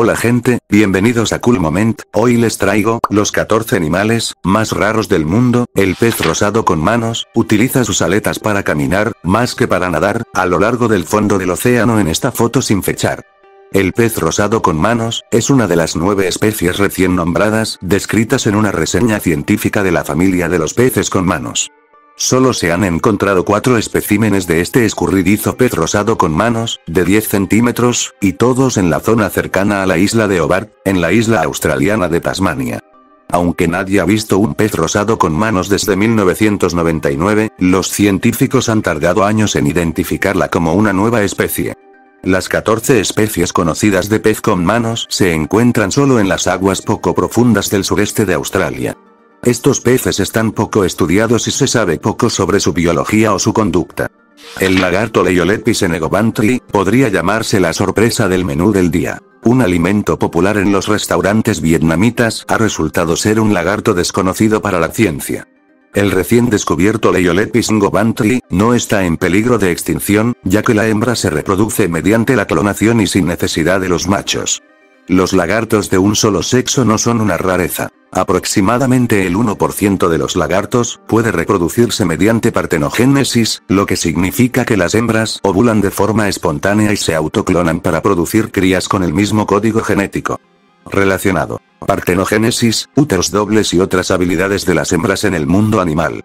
Hola gente, bienvenidos a Cool Moment, hoy les traigo, los 14 animales, más raros del mundo, el pez rosado con manos, utiliza sus aletas para caminar, más que para nadar, a lo largo del fondo del océano en esta foto sin fechar. El pez rosado con manos, es una de las nueve especies recién nombradas, descritas en una reseña científica de la familia de los peces con manos. Solo se han encontrado cuatro especímenes de este escurridizo pez rosado con manos, de 10 centímetros, y todos en la zona cercana a la isla de Hobart, en la isla australiana de Tasmania. Aunque nadie ha visto un pez rosado con manos desde 1999, los científicos han tardado años en identificarla como una nueva especie. Las 14 especies conocidas de pez con manos se encuentran solo en las aguas poco profundas del sureste de Australia. Estos peces están poco estudiados y se sabe poco sobre su biología o su conducta. El lagarto Leiolepis enegobantri podría llamarse la sorpresa del menú del día. Un alimento popular en los restaurantes vietnamitas ha resultado ser un lagarto desconocido para la ciencia. El recién descubierto Leiolepis ngobantri no está en peligro de extinción, ya que la hembra se reproduce mediante la clonación y sin necesidad de los machos. Los lagartos de un solo sexo no son una rareza. Aproximadamente el 1% de los lagartos puede reproducirse mediante partenogénesis, lo que significa que las hembras ovulan de forma espontánea y se autoclonan para producir crías con el mismo código genético relacionado. Partenogénesis, úteros dobles y otras habilidades de las hembras en el mundo animal.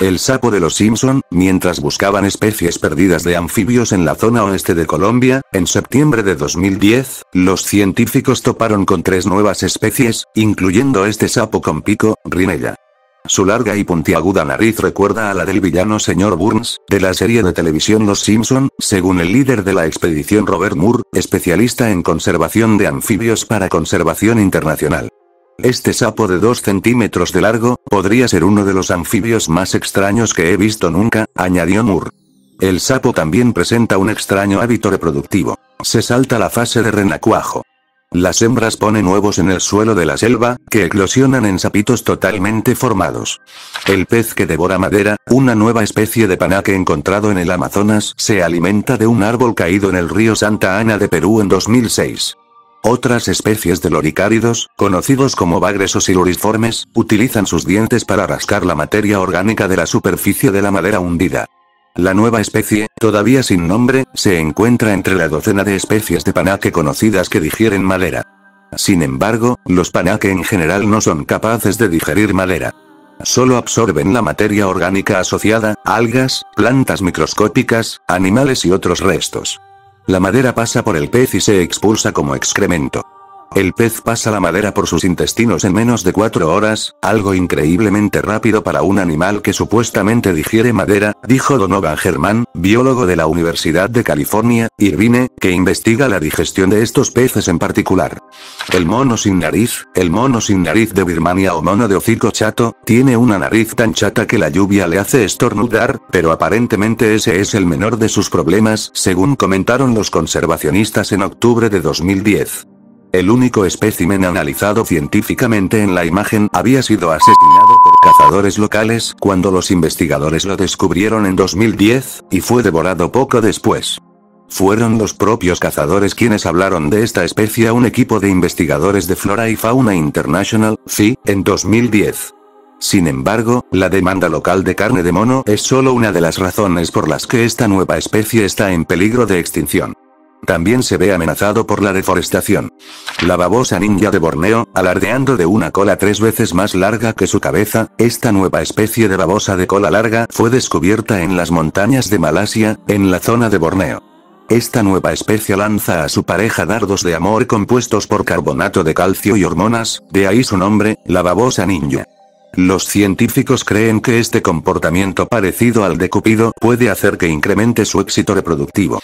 El sapo de los Simpson, mientras buscaban especies perdidas de anfibios en la zona oeste de Colombia, en septiembre de 2010, los científicos toparon con tres nuevas especies, incluyendo este sapo con pico, rinella. Su larga y puntiaguda nariz recuerda a la del villano señor Burns, de la serie de televisión Los Simpson, según el líder de la expedición Robert Moore, especialista en conservación de anfibios para conservación internacional. Este sapo de 2 centímetros de largo, podría ser uno de los anfibios más extraños que he visto nunca, añadió Moore. El sapo también presenta un extraño hábito reproductivo. Se salta la fase de renacuajo. Las hembras ponen huevos en el suelo de la selva, que eclosionan en sapitos totalmente formados. El pez que devora madera, una nueva especie de panaque encontrado en el Amazonas, se alimenta de un árbol caído en el río Santa Ana de Perú en 2006. Otras especies de loricáridos, conocidos como bagres o siluriformes, utilizan sus dientes para rascar la materia orgánica de la superficie de la madera hundida. La nueva especie, todavía sin nombre, se encuentra entre la docena de especies de panaque conocidas que digieren madera. Sin embargo, los panaque en general no son capaces de digerir madera. Solo absorben la materia orgánica asociada, algas, plantas microscópicas, animales y otros restos. La madera pasa por el pez y se expulsa como excremento. El pez pasa la madera por sus intestinos en menos de cuatro horas, algo increíblemente rápido para un animal que supuestamente digiere madera, dijo Donovan Germán, biólogo de la Universidad de California, Irvine, que investiga la digestión de estos peces en particular. El mono sin nariz, el mono sin nariz de Birmania o mono de hocico chato, tiene una nariz tan chata que la lluvia le hace estornudar, pero aparentemente ese es el menor de sus problemas, según comentaron los conservacionistas en octubre de 2010. El único espécimen analizado científicamente en la imagen había sido asesinado por cazadores locales cuando los investigadores lo descubrieron en 2010, y fue devorado poco después. Fueron los propios cazadores quienes hablaron de esta especie a un equipo de investigadores de Flora y Fauna International, FI, en 2010. Sin embargo, la demanda local de carne de mono es solo una de las razones por las que esta nueva especie está en peligro de extinción también se ve amenazado por la deforestación. La babosa ninja de Borneo, alardeando de una cola tres veces más larga que su cabeza, esta nueva especie de babosa de cola larga fue descubierta en las montañas de Malasia, en la zona de Borneo. Esta nueva especie lanza a su pareja dardos de amor compuestos por carbonato de calcio y hormonas, de ahí su nombre, la babosa ninja. Los científicos creen que este comportamiento parecido al de Cupido puede hacer que incremente su éxito reproductivo.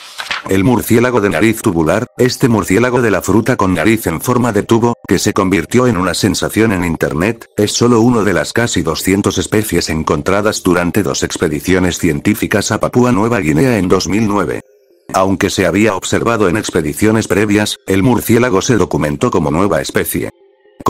El murciélago de nariz tubular, este murciélago de la fruta con nariz en forma de tubo, que se convirtió en una sensación en Internet, es solo uno de las casi 200 especies encontradas durante dos expediciones científicas a Papúa Nueva Guinea en 2009. Aunque se había observado en expediciones previas, el murciélago se documentó como nueva especie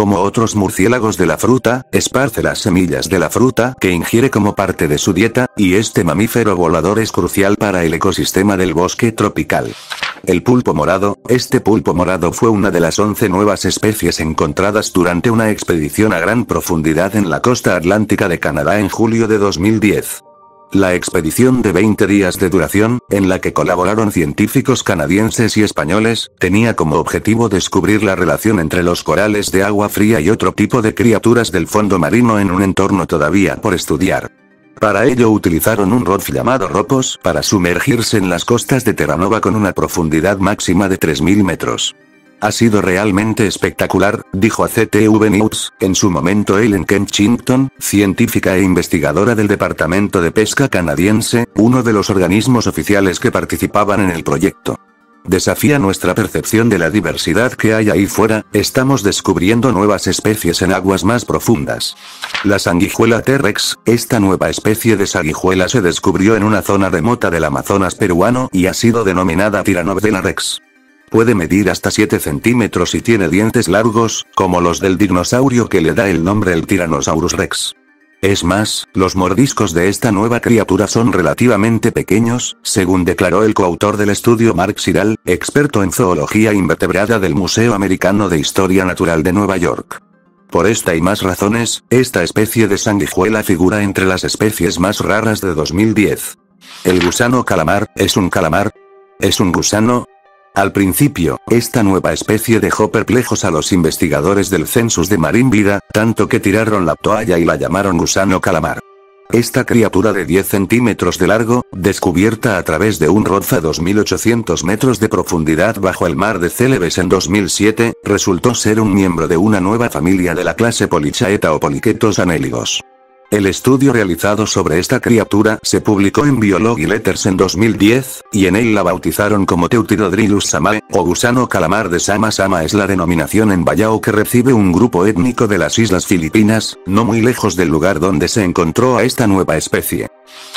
como otros murciélagos de la fruta, esparce las semillas de la fruta que ingiere como parte de su dieta, y este mamífero volador es crucial para el ecosistema del bosque tropical. El pulpo morado, este pulpo morado fue una de las 11 nuevas especies encontradas durante una expedición a gran profundidad en la costa atlántica de Canadá en julio de 2010. La expedición de 20 días de duración, en la que colaboraron científicos canadienses y españoles, tenía como objetivo descubrir la relación entre los corales de agua fría y otro tipo de criaturas del fondo marino en un entorno todavía por estudiar. Para ello utilizaron un rod llamado ropos para sumergirse en las costas de Terranova con una profundidad máxima de 3.000 metros. Ha sido realmente espectacular, dijo a CTV News, en su momento Ellen Kenchington, científica e investigadora del Departamento de Pesca canadiense, uno de los organismos oficiales que participaban en el proyecto. Desafía nuestra percepción de la diversidad que hay ahí fuera, estamos descubriendo nuevas especies en aguas más profundas. La sanguijuela T-rex, esta nueva especie de sanguijuela se descubrió en una zona remota del Amazonas peruano y ha sido denominada Tiranovena rex. Puede medir hasta 7 centímetros y tiene dientes largos, como los del dinosaurio que le da el nombre el Tyrannosaurus rex. Es más, los mordiscos de esta nueva criatura son relativamente pequeños, según declaró el coautor del estudio Mark Siral, experto en zoología invertebrada del Museo Americano de Historia Natural de Nueva York. Por esta y más razones, esta especie de sanguijuela figura entre las especies más raras de 2010. El gusano calamar, ¿es un calamar? ¿Es un gusano? Al principio, esta nueva especie dejó perplejos a los investigadores del census de Marín Vida, tanto que tiraron la toalla y la llamaron gusano calamar. Esta criatura de 10 centímetros de largo, descubierta a través de un roza 2.800 metros de profundidad bajo el mar de Célebes en 2007, resultó ser un miembro de una nueva familia de la clase Polichaeta o Poliquetos anéligos. El estudio realizado sobre esta criatura se publicó en Biology Letters en 2010, y en él la bautizaron como Teutidodrilus samae, o gusano calamar de Sama Sama es la denominación en Bayao que recibe un grupo étnico de las islas filipinas, no muy lejos del lugar donde se encontró a esta nueva especie.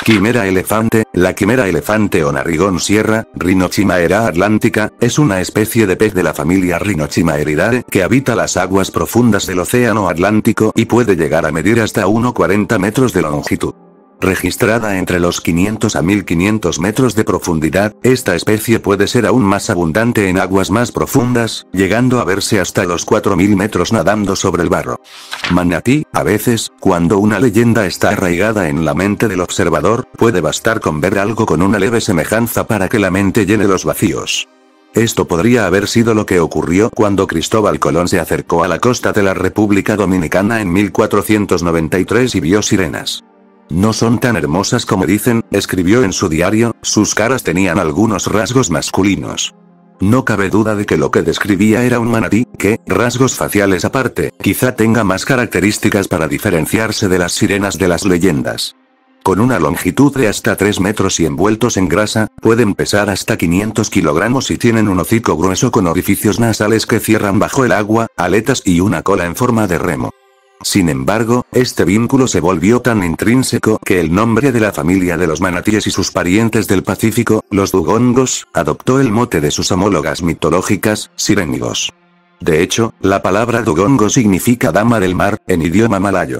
Quimera elefante, la quimera elefante o narigón sierra, rinochimaera atlántica, es una especie de pez de la familia Rhinochimaeridae que habita las aguas profundas del océano Atlántico y puede llegar a medir hasta 1,40 metros de longitud. Registrada entre los 500 a 1500 metros de profundidad, esta especie puede ser aún más abundante en aguas más profundas, llegando a verse hasta los 4000 metros nadando sobre el barro. Manatí, a veces, cuando una leyenda está arraigada en la mente del observador, puede bastar con ver algo con una leve semejanza para que la mente llene los vacíos. Esto podría haber sido lo que ocurrió cuando Cristóbal Colón se acercó a la costa de la República Dominicana en 1493 y vio sirenas. No son tan hermosas como dicen, escribió en su diario, sus caras tenían algunos rasgos masculinos. No cabe duda de que lo que describía era un manatí, que, rasgos faciales aparte, quizá tenga más características para diferenciarse de las sirenas de las leyendas. Con una longitud de hasta 3 metros y envueltos en grasa, pueden pesar hasta 500 kilogramos y tienen un hocico grueso con orificios nasales que cierran bajo el agua, aletas y una cola en forma de remo. Sin embargo, este vínculo se volvió tan intrínseco que el nombre de la familia de los manatíes y sus parientes del Pacífico, los dugongos, adoptó el mote de sus homólogas mitológicas, sirénigos. De hecho, la palabra dugongo significa dama del mar, en idioma malayo.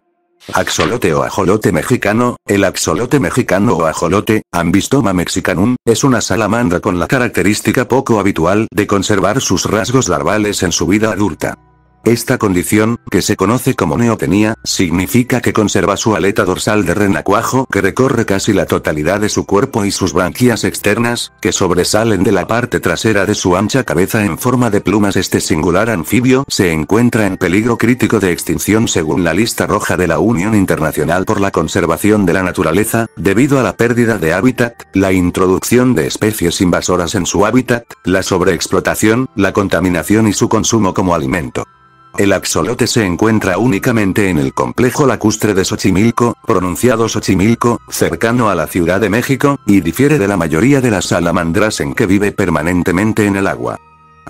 Axolote o ajolote mexicano, el axolote mexicano o ajolote, ambistoma mexicanum, es una salamandra con la característica poco habitual de conservar sus rasgos larvales en su vida adulta. Esta condición, que se conoce como neotenía, significa que conserva su aleta dorsal de renacuajo que recorre casi la totalidad de su cuerpo y sus branquias externas, que sobresalen de la parte trasera de su ancha cabeza en forma de plumas. Este singular anfibio se encuentra en peligro crítico de extinción según la lista roja de la Unión Internacional por la Conservación de la Naturaleza, debido a la pérdida de hábitat, la introducción de especies invasoras en su hábitat, la sobreexplotación, la contaminación y su consumo como alimento. El axolote se encuentra únicamente en el complejo lacustre de Xochimilco, pronunciado Xochimilco, cercano a la Ciudad de México, y difiere de la mayoría de las salamandras en que vive permanentemente en el agua.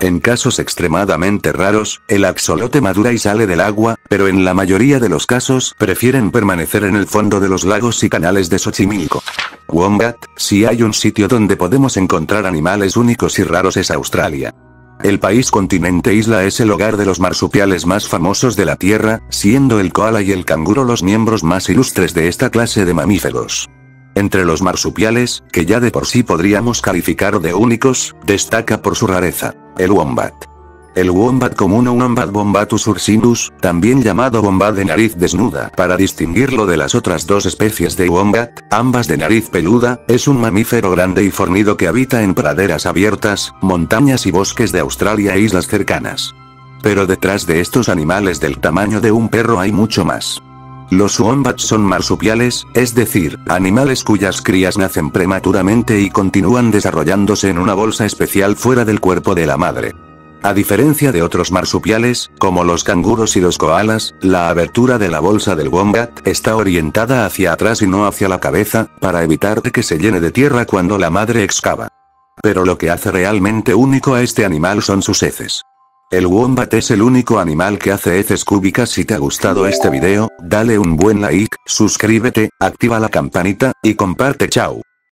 En casos extremadamente raros, el axolote madura y sale del agua, pero en la mayoría de los casos prefieren permanecer en el fondo de los lagos y canales de Xochimilco. Wombat, si hay un sitio donde podemos encontrar animales únicos y raros es Australia. El país continente isla es el hogar de los marsupiales más famosos de la Tierra, siendo el koala y el canguro los miembros más ilustres de esta clase de mamíferos. Entre los marsupiales, que ya de por sí podríamos calificar de únicos, destaca por su rareza, el wombat. El wombat común o wombat bombatus ursinus, también llamado wombat de nariz desnuda para distinguirlo de las otras dos especies de wombat, ambas de nariz peluda, es un mamífero grande y fornido que habita en praderas abiertas, montañas y bosques de Australia e islas cercanas. Pero detrás de estos animales del tamaño de un perro hay mucho más. Los wombats son marsupiales, es decir, animales cuyas crías nacen prematuramente y continúan desarrollándose en una bolsa especial fuera del cuerpo de la madre. A diferencia de otros marsupiales, como los canguros y los koalas, la abertura de la bolsa del wombat está orientada hacia atrás y no hacia la cabeza, para evitar que se llene de tierra cuando la madre excava. Pero lo que hace realmente único a este animal son sus heces. El wombat es el único animal que hace heces cúbicas si te ha gustado este video, dale un buen like, suscríbete, activa la campanita, y comparte chao.